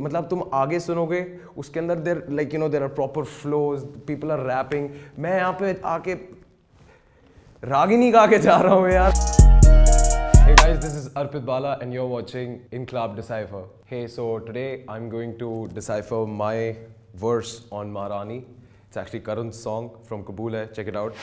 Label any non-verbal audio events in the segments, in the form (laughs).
मतलब तुम आगे सुनोगे उसके अंदर there like you know there are proper flows people are rapping मैं यहाँ पे आके रागिनी गा के जा रहा हूँ यार Hey guys, this is Arpit Bala and you're watching In Club Decipher. Hey, so today I'm going to decipher my verse on Maharani. It's actually Karun's song from Kabul. Hai. Check it out.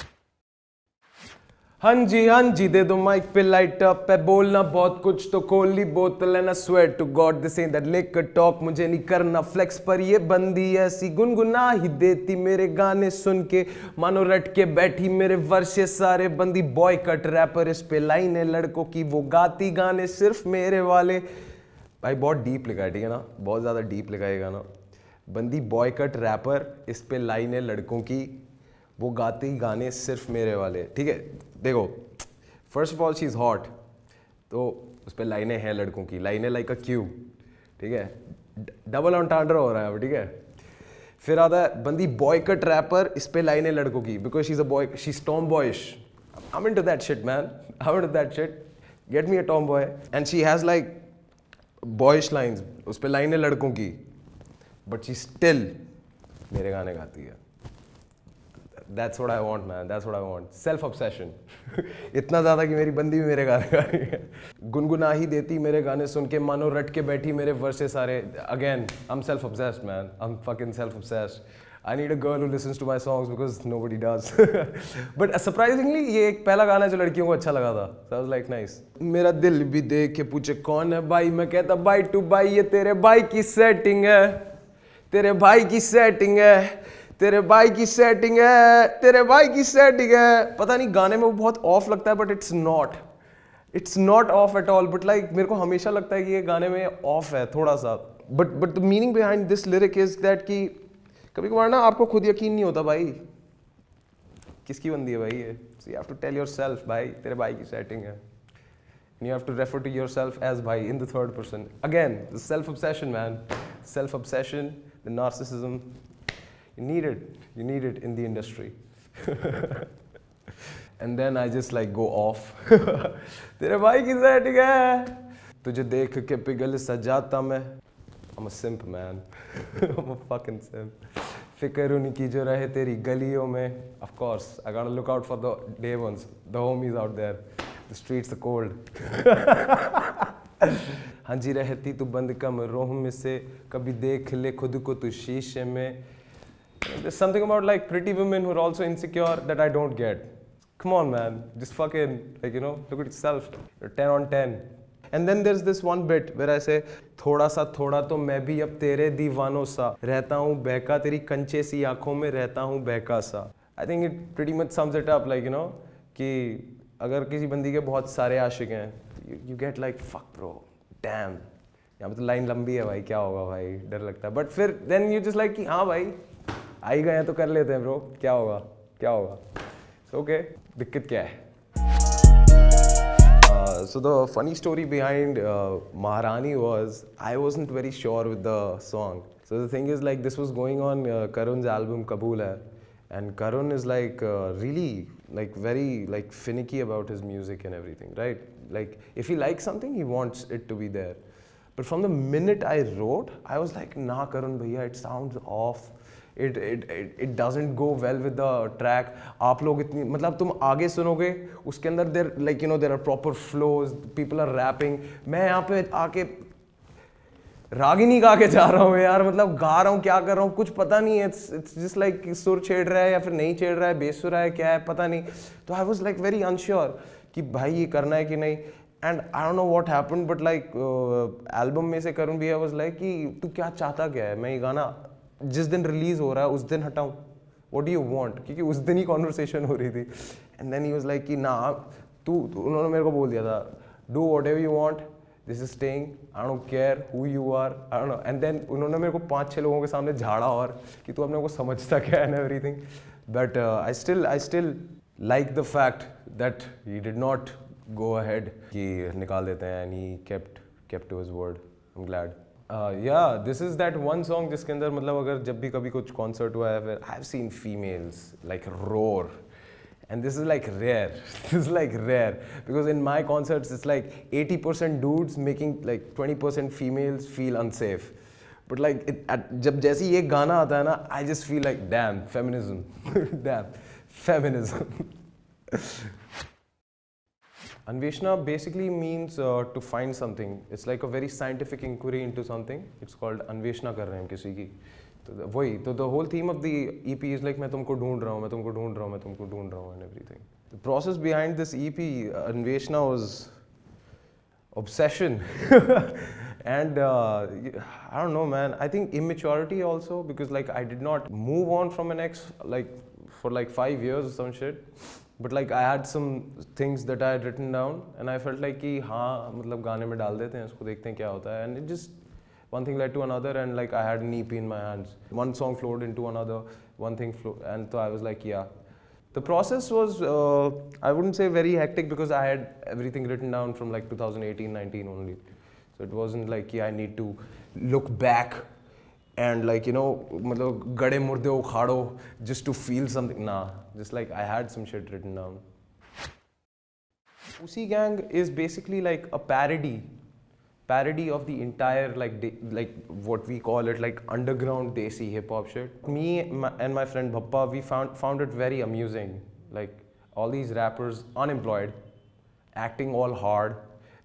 हाँ जी हाँ जी दे दो mic पे light up है बोलना बहुत कुछ तो खोल ली बोतल है ना swear to God this that like talk मुझे नहीं करना फ्लेक्स पर ये बंदी ऐसी गुनगुना ही देती मेरे गाने सुन के मानो रट के बैठी मेरे वर्षे सारे बंदी बॉय कट रैपर इस पे लाइन है लड़कों की वो गाती गाने सिर्फ मेरे वाले भाई बहुत डीप लिखा ठीक है ना बहुत ज़्यादा डीप लिखा है गाना बंदी बॉय कट रैपर इस पे लाइन है लड़कों की वो गाती गाने सिर्फ मेरे वाले ठीक है देखो first of all she is hot तो उस पर लाइनें हैं लड़कों की लाइनें लाइक अ क्यूब ठीक है डबल ऑन टांडर हो रहा है ठीक है फिर आता है बंदी बॉय का ट्रैपर इस पर लाइनें लड़कों की because she is a boy she is tomboyish I mean to that shit man I mean to that shit get me a tomboy and she has like boyish lines उस पर लाइनें लड़कों की but she still मेरे गाने गाती है that's what I want man that's what I want self obsession इतना ज़्यादा कि मेरी बंदी भी मेरे गाने गा रही है गुनगुना ही देती मेरे गाने सुन के मानो रट के बैठी मेरे वर्से सारे again I am self obsessed man I am fucking self obsessed I need a girl who listens to my songs because nobody does but surprisingly ये एक पहला गाना है जो लड़कियों को अच्छा लगा था सो लाइक नाइस मेरा दिल भी देख के पूछे कौन है भाई मैं कहता बाई टू बाई ये तेरे बाई की सेटिंग है तेरे भाई की सेटिंग है तेरे भाई की सेटिंग है तेरे भाई की सेटिंग है पता नहीं गाने में वो बहुत ऑफ लगता है but it's not it's not off at all but like मेरे को हमेशा लगता है कि ये गाने में ऑफ है थोड़ा सा but but the meaning behind this lyric is that कि कभी कभार ना आपको खुद यकीन नहीं होता भाई किसकी बंदी है भाई ये you have to tell yourself भाई तेरे भाई की सेटिंग है you have to refer to yourself as भाई in the third person again self obsession man self obsession the narcissism You need it. You need it in the industry. (laughs) and then I just like go off. (laughs) तेरे भाई किसे हट गया? तुझे देख के पिघल सजाता मैं. I'm a simp man. (laughs) I'm a fucking simp. फिक्र उनकी जो रहे तेरी गलियों में of course I got look out for the day once the home is out there the streets cold हाँ जी रहती तू बंद कमरों में से कभी देख ले खुद को तू शीशे में there's something about like pretty women who are also insecure that I don't get. Come on, man, just fucking like you know, look at yourself. You're 10 on 10. And then there's this one bit where I say, थोड़ा सा थोड़ा तो मैं भी अब तेरे दीवानों सा रहता हूँ बहका तेरी कंचे सी आंखों में रहता हूँ बहका सा I think it pretty much sums it up like you know कि अगर किसी बंदी के बहुत सारे आशिक हैं you get like fuck bro damn यहाँ पे तो लाइन लंबी है भाई क्या होगा भाई डर लगता है बट फिर देन यू जस्ट लाइक कि हाँ भाई आई गए तो कर लेते हैं ब्रो क्या होगा क्या होगा ओके दिक्कत क्या है so the funny story behind Maharani was I was not very sure with the song so the thing is like this was going on Karun album Kabool Hai and Karun is like really like very like finicky about his music and everything right like if you like something he wants it to be there but from the minute I wrote I was like ना करुण भैया it sound of it it it doesn't go well with the track आप लोग इतनी मतलब तुम आगे सुनोगे उसके अंदर there like you know there are proper flows people are rapping मैं यहाँ पे आके रागिनी गा के जा रहा हूँ यार मतलब गा रहा हूँ क्या कर रहा हूँ कुछ पता नहीं है इट्स इट्स जस्ट लाइक सुर छेड़ रहा है या फिर नहीं छेड़ रहा है बेसुर है क्या है पता नहीं तो I was like very unsure कि भाई ये करना है कि नहीं and I don't know what happen but like album में से करूँ भी आई वॉज लाइक कि तू क्या चाहता क्या है मैं ये गाना जिस दिन रिलीज हो रहा है उस दिन हटाऊँ वॉट डू यू वॉन्ट क्योंकि उस दिन ही कॉन्वर्सेशन हो रही थी and then he was like कि ना तू उन्होंने मेरे को बोल दिया था do whatever you want this is staying I don't care who you are I know and then उन्होंने मेरे को पाँच छः लोगों के सामने झाड़ा और कि तू अपने को समझता क्या and everything but I still I still like the fact that he did not go ahead कि निकाल देते हैं and he kept kept to word I am glad yeah this is that one song जिसके अंदर मतलब अगर जब भी कभी कुछ कॉन्सर्ट हुआ है फिर I have seen females like roar and this is like rare this is like rare because in my concerts is like eighty percent dudes making like twenty percent females feel unsafe but like जब जैसे ये गाना आता है ना I just feel like damn feminism damn feminism Anveshna basically means uh, to find something. It's like a very scientific inquiry into something. It's called Anveshna कर रहे हैं किसी की. तो वही the whole theme of the EP is like मैं तुमको ढूंढ रहा हूँ मैं तुमको ढूंढ रहा and everything. The process behind this EP uh, Anveshna was obsession. (laughs) and uh, I don't know man. I think immaturity also because like I did not move on from an ex like for like five years or some shit. But like I had some things that I written down and I felt like कि हाँ मतलब गाने में डाल देते हैं उसको देखते हैं क्या होता है and it just one thing led to another and like I had an EP in my hands. One song flowed into another, one thing flowed, and so I was like, yeah. The process was, uh, I wouldn't say very hectic because I had everything written down from like 2018-19 only. So it wasn't like, yeah, I need to look back and like you know matlab, gade murde ukhado just to feel something nah just like i had some shit written down usi Gang is basically like a parody, parody of the entire like de- like what we call it like underground desi hip hop shit. Me and my friend Bappa, we found found it very amusing. Like all these rappers unemployed, acting all hard,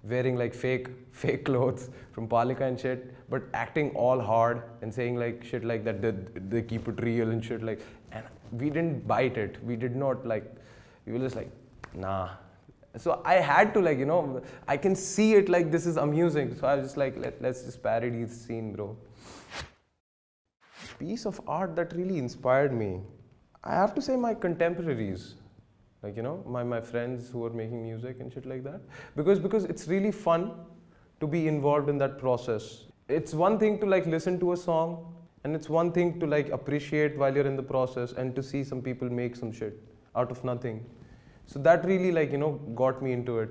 wearing like fake (laughs) fake clothes from Palika and shit, but acting all hard and saying like shit like that they, they keep it real and shit like and we didn't bite it we did not like we were just like nah so I had to like you know I can see it like this is amusing so I was just like Let, let's just parody the scene bro piece of art that really inspired me I have to say my contemporaries like you know my, my friends who are making music and shit like that because because it's really fun to be involved in that process it's one thing to like listen to a song and it's one thing to like appreciate while you're in the process and to see some people make some shit out of nothing so that really like you know got me into it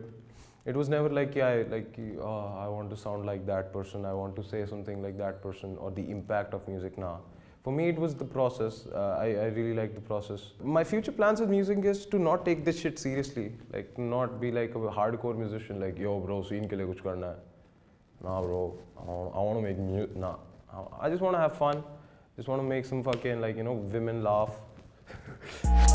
it was never like yeah like oh, i want to sound like that person i want to say something like that person or the impact of music now for me it was the process uh, I, I really like the process my future plans with music is to not take this shit seriously like not be like a hardcore musician like yo bro scene ke liye kuch karna hai nah, bro, I want, I want to make music. Nah, I just want to have fun. Just want to make some fucking like you know women laugh. (laughs)